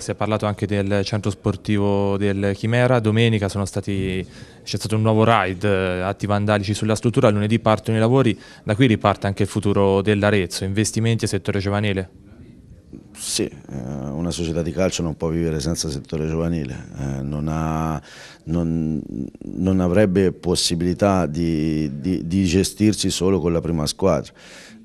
Si è parlato anche del centro sportivo del Chimera, domenica stati... c'è stato un nuovo raid, eh, atti vandalici sulla struttura, lunedì partono i lavori, da qui riparte anche il futuro dell'Arezzo, investimenti e settore giovanile? Sì, eh, una società di calcio non può vivere senza settore giovanile, eh, non, ha, non, non avrebbe possibilità di, di, di gestirsi solo con la prima squadra.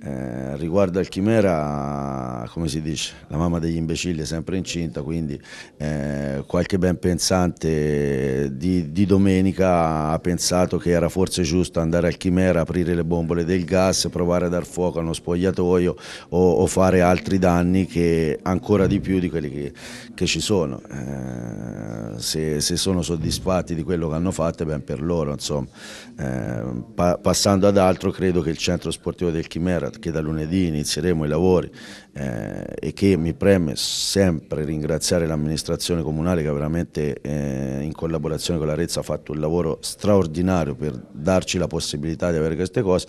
Eh, riguardo al Chimera, come si dice, la mamma degli imbecilli è sempre incinta, quindi eh, qualche ben pensante di, di, domenica ha pensato che era forse giusto andare al Chimera, aprire le bombole del gas, provare a dar fuoco allo spogliatoio o, o fare altri danni che, ancora di più di quelli che, che ci sono. Eh, se, se, sono soddisfatti di quello che hanno fatto, ben per loro. Eh, pa passando ad altro, credo che il centro sportivo del Chimera, che da lunedì inizieremo i lavori eh, e che mi preme sempre ringraziare l'amministrazione comunale che veramente eh, in collaborazione con l'Arezza ha fatto un lavoro straordinario per darci la possibilità di avere queste cose,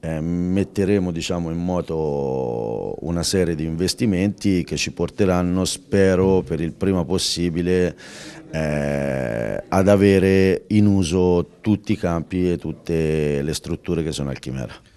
eh, metteremo diciamo, in moto una serie di investimenti che ci porteranno, spero, per il prima possibile eh, ad avere in uso tutti i campi e tutte le strutture che sono al Chimera.